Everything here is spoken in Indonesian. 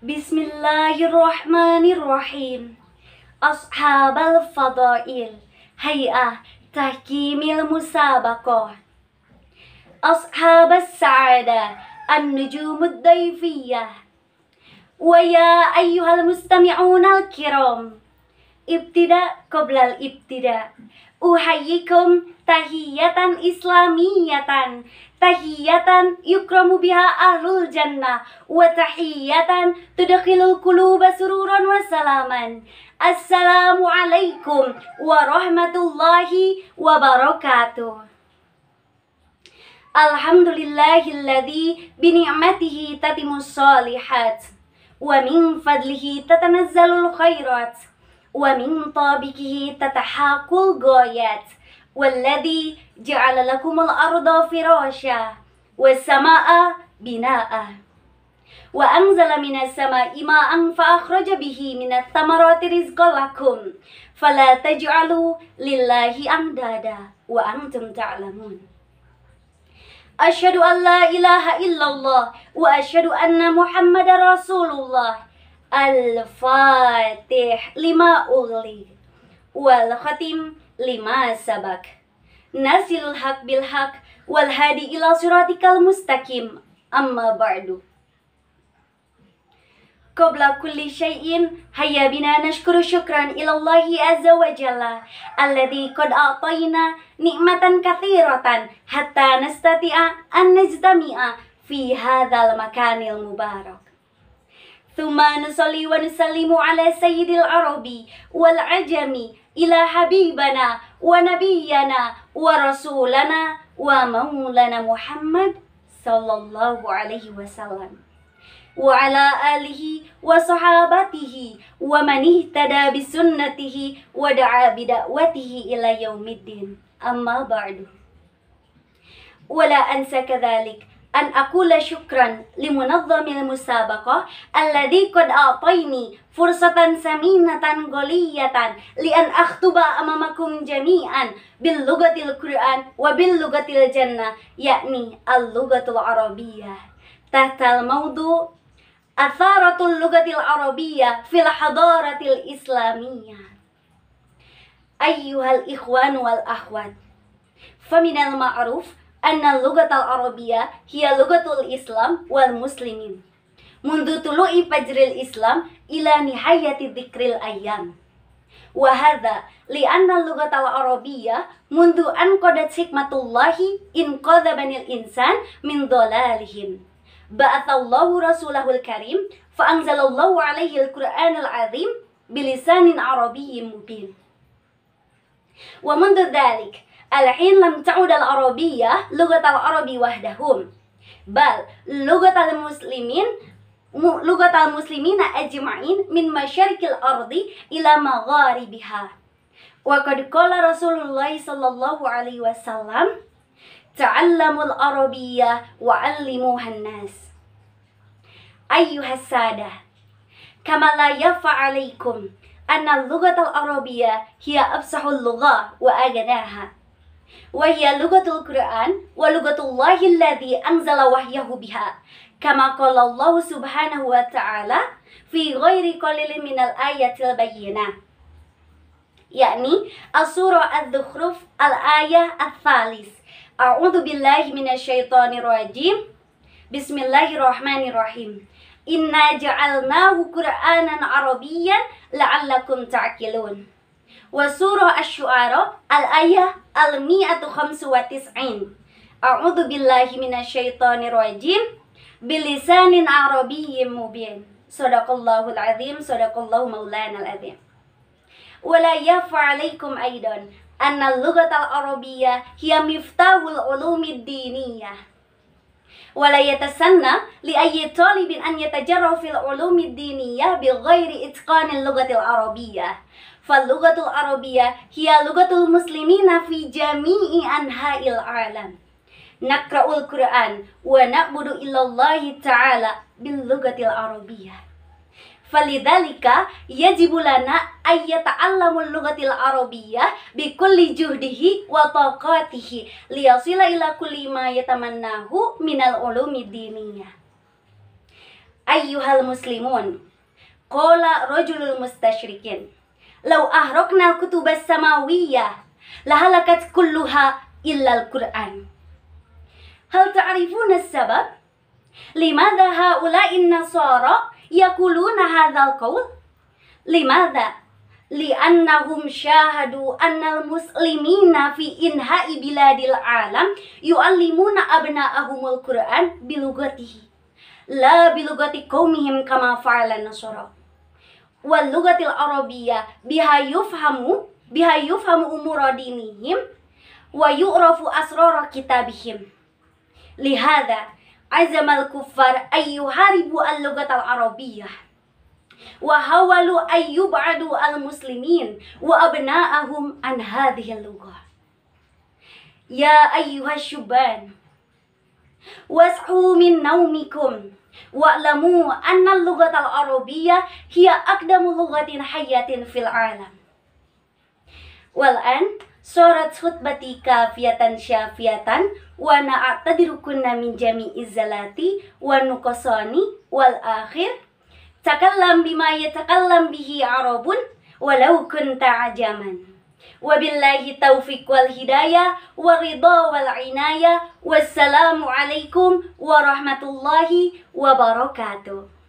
Bismillahirrahmanirrahim ashab al fadail Hay'ah tahkimil musabakoh Ashabal sa'ada an al daifiyah Wa ya ayyuhal mustami'un al-kiram Ibtida qoblal ibtida uhayyikum tahiyatan islamiyatan tahiyatan yukramu biha ahlul jannah wa tahiyatan tudkhilul quluba sururan wa salaman assalamualaikum warahmatullahi wabarakatuh Alhamdulillahilladzi bini'matihi tatimus salihat wa min fadlihi tatanazzalul khairat ومن طابقه تتحاق الغايات والذي جعل لكم الأرض فراشا والسماء بناء وأنزل من السماء ماء فأخرج به من الثمرات رزقا لكم فلا تجعلوا لله أندادا وأنتم تعلمون أشهد أن لا إله إلا الله وأشهد أن محمد رسول الله Al-Fatih lima ugli Wal-Khatim lima sabak Nasilul haq bil haq wal hadi ila suratikal mustaqim amma ba'du Qabla kulli syai'in hayya bina nashkuru syukran ila Allah azza wa jalla alladhi qad a'tayna nikmatan kathiratan hatta nastati'a an najtami'a fi hadzal makanil mubarak Thumma nusalli wa nusallimu ala sayyidil arabi wal ajami ila habibana wa nabiyyana wa rasulana wa maulana Muhammad sallallahu alaihi wasallam wa ala alihi wa sahabatihi wa man ihtada bi sunnatihi wa da'a bi da'watihi ila yaumiddin amma ba'du wala ansa kadhalik an akula syukran limunazzamil musabaqah alladhi qad ataini fursatan saminatan goliyatan lian akhtuba amamakum jami'an bil lugatil Qur'an wa bil lugatil jannah yakni al lugatul arabiyah tahtal maudu atharatul lugatil arabiyah fil hadaratil islamiyah ayyuhal ikhwan wal ahwat faminal ma'ruf anna lugatal arabiyya hiya lugatul islam wal muslimin mundu tulu'i fajril islam ila nihayati dzikril ayyam wa hadza li anna lugatal mundu an qadat hikmatullahi in qadabanil insan min dhalalihim ba'athallahu rasulahul karim fa anzalallahu alaihi al-qur'anal azim bilisanin arabiyyin mubin wa mundu dzalik Al-'in lam ta'ud al-arabiyyah lugat al-arabi wahdahum. Bal lugat al-muslimin lugat al-muslimina ajma'in min masyarikil ardi ila magharibiha. Wa qad qala Rasulullah sallallahu alaihi wasallam ta'allamul arabiyyah wa 'allimuhan nas. Ayyuhas sadah kama la yafa alaikum anna al-lughata al-arabiyyah hiya afsahul lughah wa agnaha. Wahya lugatul Quran wa lugatullahi alladhi anzala wahyahu biha. Kama qala Allah subhanahu wa ta'ala fi ghairi qalilin minal ayatil bayyinah yakni As-Surah Al-Dukhruf Al-Ayah Al-Thalis A'udhu billahi minasyaitonir rajim Bismillahirrahmanirrahim Inna ja'alnahu Qur'anan Arabiyyan la'allakum ta'qilun Wa surah asy-syu'ara al-ayah al-mi'atu khamsu wa tis'in. A'udzu billahi minasyaitonir rajim bilisanin arabiyyin mubin. Sadaqallahul azim, sadaqallahu maulanal azim. Wala yafa ولا aidan anna lughatal arabiyyah hiya miftahul ulumid diniyah wala yatasanna li ayyi talibin an yatajarra fil ulumid diniyah bi ghairi itqanil lughatil arabiyyah Falugatul Arabiyah hiya lugatul muslimina fi jami'i anha'il alam. Nakra'ul Qur'an wa na'budu illallah ta'ala bil lugatil Arabiyah. Falidhalika yajibu lana ayyata'allamul lugatil arabiyah bi kulli juhdihi wa taqatihi liyasila ila kulli ma yatamannahu minal ulumi diniyah. Ayyuhal muslimun, kola rojulul mustashrikin. Lau ahroknal kutubas samawiyah lahalakat kulluha illal Qur'an. Hal ta'rifuna sabab? Limadha haula'in nasara yakuluna hadzal qaul? Limadha? Li'annahum syahadu annal muslimina fi inha'i biladil alam yu'allimuna abna'ahumul Qur'an bilugatihi. La bilugati qaumihim kama fa'ala nasara wal lugatil arabiyah biha yufhamu biha yufhamu umura dinihim wa yu'rafu asrara kitabihim lihada azamal kuffar ayu haribu al lugatal arabiyah wa hawalu ayyub'adu al muslimin wa abna'ahum an hadhihi lughah ya ayyuhashuban was'u min naumikum wa'lamu annal lughatal arabiyyah hiya akdamu lugatin hayatin fil alam Well wal'an surat khutbati kafiatan syafiatan wa na'tadiru kunna min jami'i zalati wa nuqsani wal akhir takallam bima yatakallam bihi arabun walau kunta ajaman Wabillahi taufiq wal hidayah waridha wal inayah. Wassalamualaikum warahmatullahi wabarakatuh.